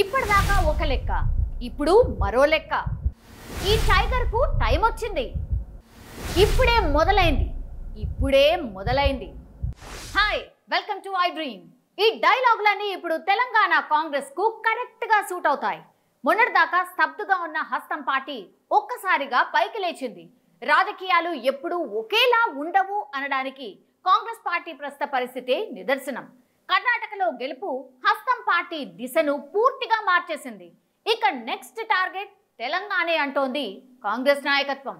ఇప్పటిదాకా ఒక లెక్క ఇప్పుడు మరో లెక్క ఈ టైగర్కు టైం వచ్చింది ఇప్పుడే మొదలైంది ఇప్పుడే మొదలైంది hi welcome to iDream ఈ డైలాగులన్నీ ఇప్పుడు తెలంగాణ కాంగ్రెస్కు కరెక్ట్గా సూట్ అవుతాయి మొన్నటిదాకా స్తబ్దుగా ఉన్న హస్తం పార్టీ ఒక్కసారిగా పైకి లేచింది రాజకీయాలు ఎప్పుడూ ఒకేలా ఉండవు అనడానికి కాంగ్రెస్ పార్టీ ప్రస్తుత పరిస్థితి నిదర్శనం కర్ణాటకలో గెలుపు హస్తం పార్టీ దిశను పూర్తిగా మార్చేసింది ఇక నెక్స్ట్ టార్గెట్ తెలంగాణే అంటోంది కాంగ్రెస్ నాయకత్వం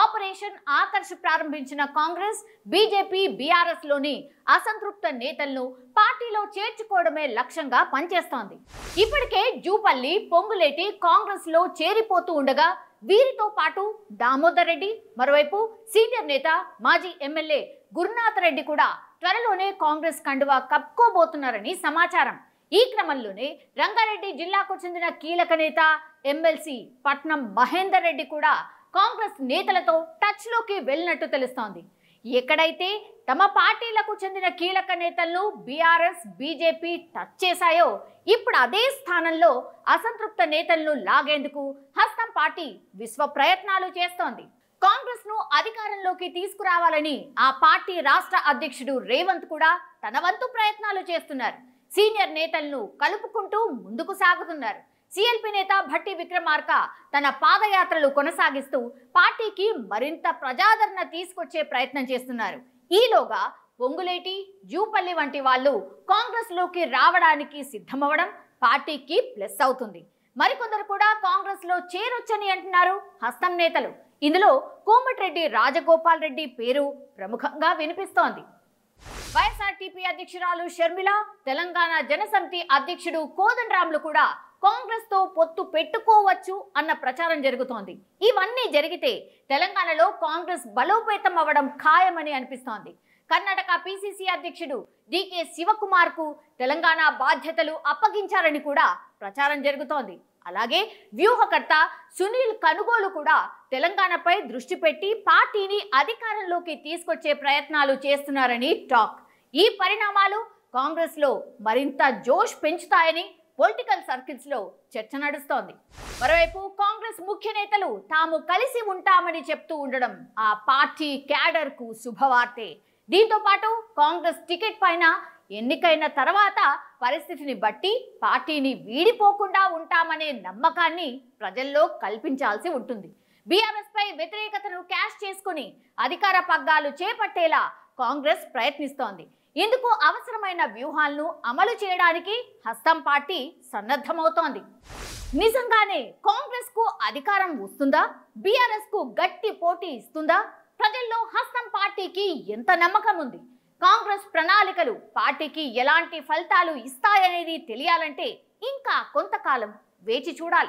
ఆపరేషన్ ఆకర్ష్ ప్రారంభించిన కాంగ్రెస్ బీజేపీ బీఆర్ఎస్లోని అసంతృప్త నేతలను పార్టీలో చేర్చుకోవడమే లక్ష్యంగా పనిచేస్తోంది ఇప్పటికే జూపల్లి పొంగులేటి కాంగ్రెస్లో చేరిపోతూ ఉండగా వీరితో పాటు దామోదర్ రెడ్డి మరోవైపు సీనియర్ నేత మాజీ ఎమ్మెల్యే గురునాథ్ రెడ్డి కూడా త్వరలోనే కాంగ్రెస్ కండువా కప్పుకోబోతున్నారని సమాచారం ఈ క్రమంలోనే రంగారెడ్డి జిల్లాకు చెందిన కీలక నేత ఎమ్మెల్సీ పట్నం మహేందర్ రెడ్డి కూడా కాంగ్రెస్ నేతలతో టచ్లోకి వెళ్ళినట్టు తెలుస్తోంది ఎక్కడైతే తమ పార్టీలకు చెందిన కీలక నేతలను బీఆర్ఎస్ బీజేపీ టచ్ చేశాయో ఇప్పుడు అదే స్థానంలో అసంతృప్త నేతలను లాగేందుకు హస్తం పార్టీ విశ్వ ప్రయత్నాలు చేస్తోంది కాంగ్రెస్ ను అధికారంలోకి తీసుకురావాలని ఆ పార్టీ రాష్ట్ర అధ్యక్షుడు రేవంత్ కూడా తన వంతు ప్రయత్నాలు చేస్తున్నారు సీనియర్ నేతలను కలుపుకుంటూ ముందుకు సాగుతున్నారు సిఎల్పి నేత భట్టి విక్రమార్క తన పాదయాత్రలు కొనసాగిస్తూ పార్టీకి మరింత ప్రజాదరణ తీసుకొచ్చే ప్రయత్నం చేస్తున్నారు ఈలోగా ఒంగులేటి జూపల్లి వంటి వాళ్ళు కాంగ్రెస్లోకి రావడానికి సిద్ధమవడం పార్టీకి ప్లస్ అవుతుంది మరికొందరు కూడా కాంగ్రెస్లో చేరొచ్చని అంటున్నారు హస్తం నేతలు ఇందులో కోమటిరెడ్డి రాజగోపాల్ రెడ్డి పేరు ప్రముఖంగా వినిపిస్తోంది వైఎస్ఆర్టీపీ అధ్యక్షురాలు షర్మిల తెలంగాణ జనసమితి అధ్యక్షుడు కోదండరాములు కూడా కాంగ్రెస్ తో పొత్తు పెట్టుకోవచ్చు అన్న ప్రచారం జరుగుతోంది ఇవన్నీ జరిగితే తెలంగాణలో కాంగ్రెస్ బలోపేతం అవ్వడం ఖాయమని అనిపిస్తోంది కర్ణాటక పిసిసి అధ్యక్షుడు డికే శివకుమార్ కు తెలంగాణ బాధ్యతలు అప్పగించారని కూడా ప్రచారం జరుగుతోంది అలాగే వ్యూహకర్త సునీల్ కనుగోలు కూడా తెలంగాణపై దృష్టి పెట్టి పార్టీని అధికారంలోకి తీసుకొచ్చే ప్రయత్నాలు చేస్తున్నారని టాక్ ఈ పరిణామాలు కాంగ్రెస్లో మరింత జోష్ పెంచుతాయని పొలిటికల్ సర్కిల్స్ లో చర్చ నడుస్తోంది మరోవైపు కాంగ్రెస్ ముఖ్య నేతలు తాము కలిసి ఉంటామని చెప్తూ ఉండడం ఆ పార్టీ క్యాడర్ కు శుభవార్తే దీంతో పాటు కాంగ్రెస్ టికెట్ పైన ఎన్నికైన తర్వాత పరిస్థితిని బట్టి పార్టీని వీడిపోకుండా ఉంటామనే నమ్మకాన్ని ప్రజల్లో కల్పించాల్సి ఉంటుంది బీఆర్ఎస్పై వ్యతిరేకతను క్యాష్ చేసుకుని అధికార పగ్గాలు చేపట్టేలా కాంగ్రెస్ ప్రయత్నిస్తోంది ఇందుకు అవసరమైన వ్యూహాలను అమలు చేయడానికి హస్తం పార్టీ సన్నద్ధమవుతోంది నిజంగానే కాంగ్రెస్ కు అధికారం వస్తుందా బీఆర్ఎస్ కు గట్టి పోటీ ఇస్తుందా ప్రజల్లో హస్తం పార్టీకి ఎంత నమ్మకం ఉంది కాంగ్రెస్ ప్రణాళికలు పార్టీకి ఎలాంటి ఫలితాలు ఇస్తాయనేది తెలియాలంటే ఇంకా కొంతకాలం వేచి చూడాలి